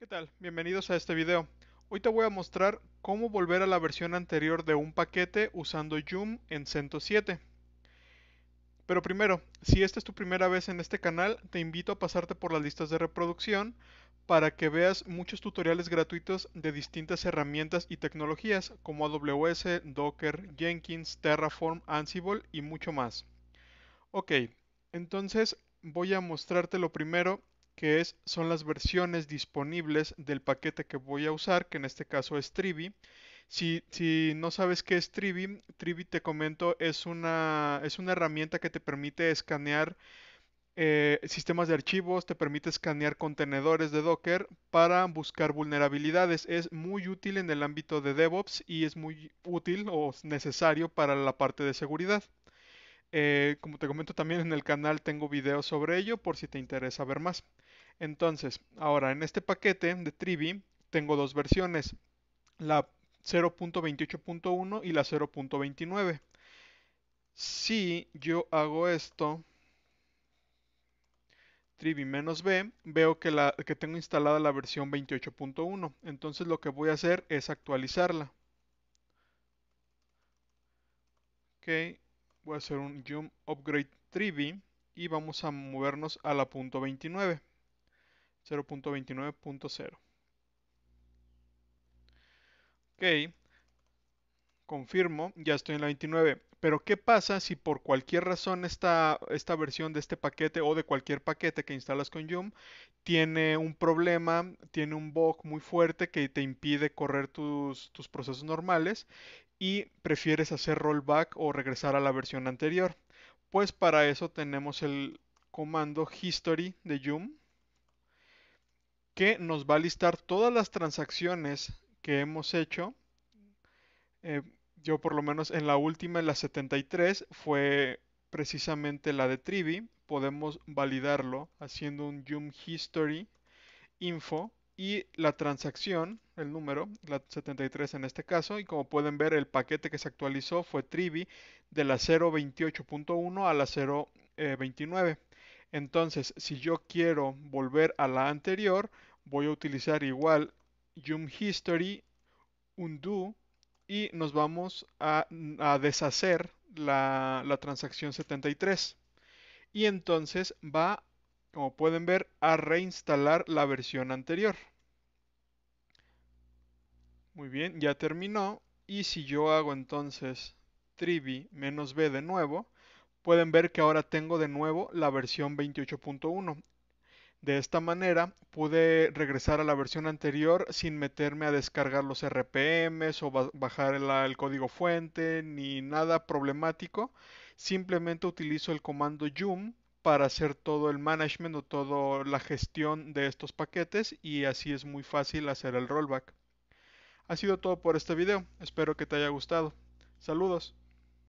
¿Qué tal? Bienvenidos a este video. Hoy te voy a mostrar cómo volver a la versión anterior de un paquete usando Joom en 7. Pero primero, si esta es tu primera vez en este canal, te invito a pasarte por las listas de reproducción para que veas muchos tutoriales gratuitos de distintas herramientas y tecnologías como AWS, Docker, Jenkins, Terraform, Ansible y mucho más. Ok, entonces voy a mostrarte lo primero que es, son las versiones disponibles del paquete que voy a usar, que en este caso es Trivi. Si, no sabes qué es Trivi, Trivi te comento, es una, es una herramienta que te permite escanear eh, sistemas de archivos, te permite escanear contenedores de Docker para buscar vulnerabilidades. Es muy útil en el ámbito de DevOps y es muy útil o necesario para la parte de seguridad. Eh, como te comento también en el canal tengo videos sobre ello por si te interesa ver más. Entonces, ahora en este paquete de Trivi tengo dos versiones, la 0.28.1 y la 0.29. Si yo hago esto, Trivi -b, veo que, que tengo instalada la versión 28.1. Entonces lo que voy a hacer es actualizarla. Okay voy a hacer un yum Upgrade 3 y vamos a movernos a la 29. 0.29.0. Ok. Confirmo, ya estoy en la 29. Pero ¿qué pasa si por cualquier razón esta, esta versión de este paquete o de cualquier paquete que instalas con Yum tiene un problema, tiene un bug muy fuerte que te impide correr tus, tus procesos normales y prefieres hacer rollback o regresar a la versión anterior. Pues para eso tenemos el comando history de Joom que nos va a listar todas las transacciones que hemos hecho. Eh, yo por lo menos en la última, en la 73, fue precisamente la de Trivi. Podemos validarlo haciendo un Joom History Info y la transacción el número, la 73 en este caso, y como pueden ver el paquete que se actualizó fue Trivi de la 0.28.1 a la 0.29. Eh, entonces, si yo quiero volver a la anterior, voy a utilizar igual Yum History, Undo, y nos vamos a, deshacer la, la transacción 73. Y entonces va, como pueden ver, a reinstalar la versión anterior. Muy bien, ya terminó. Y si yo hago entonces trivi menos b de nuevo, pueden ver que ahora tengo de nuevo la versión 28.1. De esta manera pude regresar a la versión anterior sin meterme a descargar los RPMs o bajar el, código fuente ni nada problemático. Simplemente utilizo el comando yum para hacer todo el management o toda la gestión de estos paquetes y así es muy fácil hacer el rollback. Ha sido todo por este video, espero que te haya gustado. Saludos.